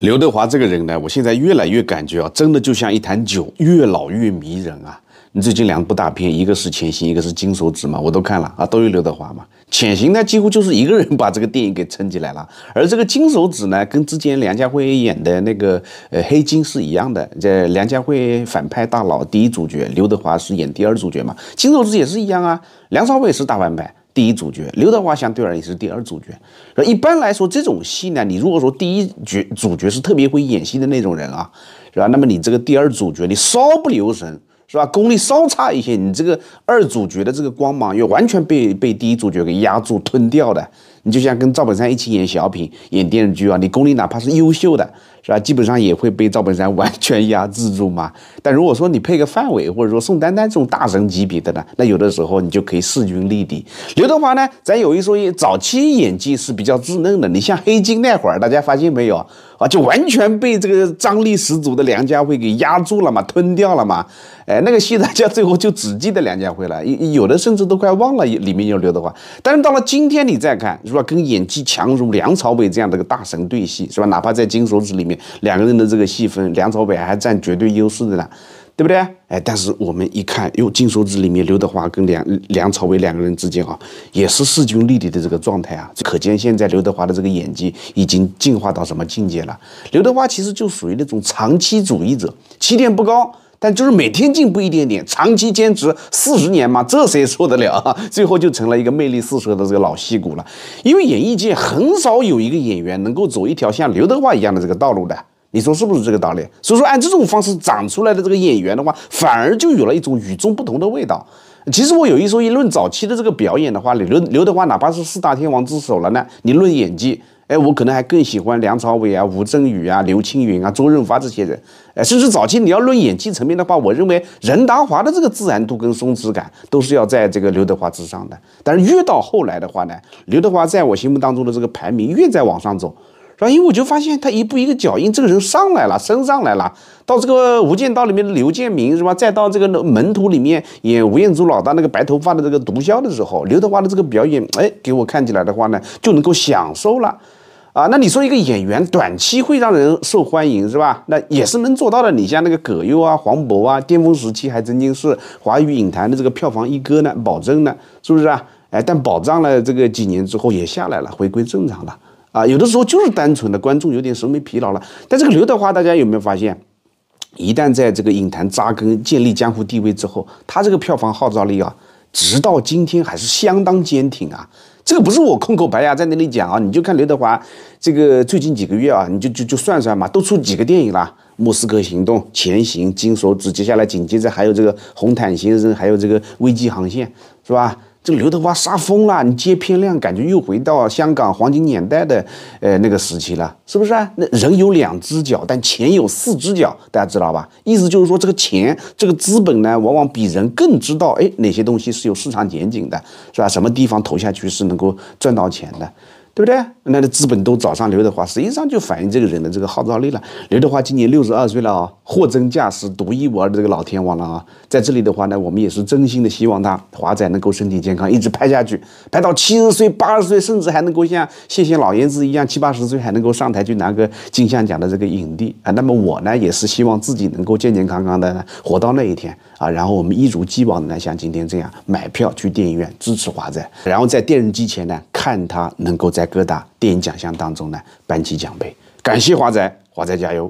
刘德华这个人呢，我现在越来越感觉啊，真的就像一坛酒，越老越迷人啊！你最近两部大片，一个是《潜行》，一个是《金手指》嘛，我都看了啊，都有刘德华嘛。《潜行》呢，几乎就是一个人把这个电影给撑起来了，而这个《金手指》呢，跟之前梁家辉演的那个呃《黑金》是一样的，在梁家辉反派大佬第一主角，刘德华是演第二主角嘛，《金手指》也是一样啊，梁朝伟是大反派。第一主角刘德华相对而言是第二主角，一般来说这种戏呢，你如果说第一角主角是特别会演戏的那种人啊，是吧？那么你这个第二主角你稍不留神，是吧？功力稍差一些，你这个二主角的这个光芒又完全被被第一主角给压住吞掉的。你就像跟赵本山一起演小品、演电视剧啊，你功力哪怕是优秀的，是吧？基本上也会被赵本山完全压制住嘛。但如果说你配个范伟或者说宋丹丹这种大神级别的呢，那有的时候你就可以势均力敌。刘德华呢，咱有一说一，早期演技是比较稚嫩的。你像《黑金》那会儿，大家发现没有啊？就完全被这个张力十足的梁家辉给压住了嘛，吞掉了嘛。哎，那个戏大家最后就只记得梁家辉了，有的甚至都快忘了里面有刘德华。但是到了今天，你再看。跟演技强如梁朝伟这样的个大神对戏是吧？哪怕在《金手指》里面，两个人的这个戏份，梁朝伟还占绝对优势的呢，对不对？哎，但是我们一看，哟，《金手指》里面刘德华跟梁梁朝伟两个人之间啊，也是势均力敌的这个状态啊，可见现在刘德华的这个演技已经进化到什么境界了？刘德华其实就属于那种长期主义者，起点不高。但就是每天进步一点点，长期坚持四十年嘛，这谁受得了啊？最后就成了一个魅力四射的这个老戏骨了。因为演艺界很少有一个演员能够走一条像刘德华一样的这个道路的，你说是不是这个道理？所以说按这种方式长出来的这个演员的话，反而就有了一种与众不同的味道。其实我有一说一，论早期的这个表演的话，你刘刘德华哪怕是四大天王之首了呢，你论演技。哎，我可能还更喜欢梁朝伟啊、吴镇宇啊、刘青云啊、周润发这些人。哎，甚至早期你要论演技层面的话，我认为任达华的这个自然度跟松弛感都是要在这个刘德华之上的。但是越到后来的话呢，刘德华在我心目当中的这个排名越在往上走。是吧？因为我就发现他一步一个脚印，这个人上来了，升上来了，到这个《无间道》里面的刘建明是吧？再到这个门徒里面演吴彦祖老大那个白头发的这个毒枭的时候，刘德华的这个表演，哎，给我看起来的话呢，就能够享受了。啊，那你说一个演员短期会让人受欢迎是吧？那也是能做到的。你像那个葛优啊、黄渤啊，巅峰时期还曾经是华语影坛的这个票房一哥呢，保证呢，是不是啊？哎，但保障了这个几年之后也下来了，回归正常了。啊，有的时候就是单纯的观众有点审美疲劳了。但这个刘德华，大家有没有发现，一旦在这个影坛扎根、建立江湖地位之后，他这个票房号召力啊，直到今天还是相当坚挺啊。这个不是我空口白牙在那里讲啊，你就看刘德华这个最近几个月啊，你就就就算算嘛，都出几个电影了，《莫斯科行动》、《前行》、《金手指》，接下来紧接着还有这个《红毯先生》，还有这个《危机航线》，是吧？这个刘德华杀疯了，你接片量感觉又回到香港黄金年代的，呃那个时期了，是不是啊？那人有两只脚，但钱有四只脚，大家知道吧？意思就是说，这个钱，这个资本呢，往往比人更知道，哎，哪些东西是有市场前景的，是吧？什么地方投下去是能够赚到钱的。对不对？那这资本都找上刘德华，实际上就反映这个人的这个号召力了。刘德华今年六十二岁了啊，货真价实、独一无二的这个老天王了啊！在这里的话呢，我们也是真心的希望他华仔能够身体健康，一直拍下去，拍到七十岁、八十岁，甚至还能够像谢贤老爷子一样，七八十岁还能够上台去拿个金像奖的这个影帝啊！那么我呢，也是希望自己能够健健康康的活到那一天啊！然后我们一如既往的呢，像今天这样买票去电影院支持华仔，然后在电视机前呢。看他能够在各大电影奖项当中呢，颁起奖杯。感谢华仔，华仔加油！